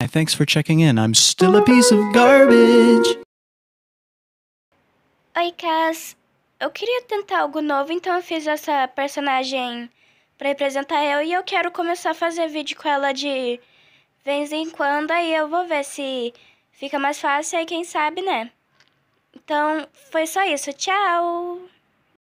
Hi, thanks for checking in. I'm still a piece of garbage. Oi, Cass. Eu queria tentar algo novo, então eu fiz essa personagem para representar eu e eu quero começar a fazer vídeo com ela de vez em quando, aí eu vou ver se fica mais fácil, aí quem sabe, né? Então, foi só isso. Tchau!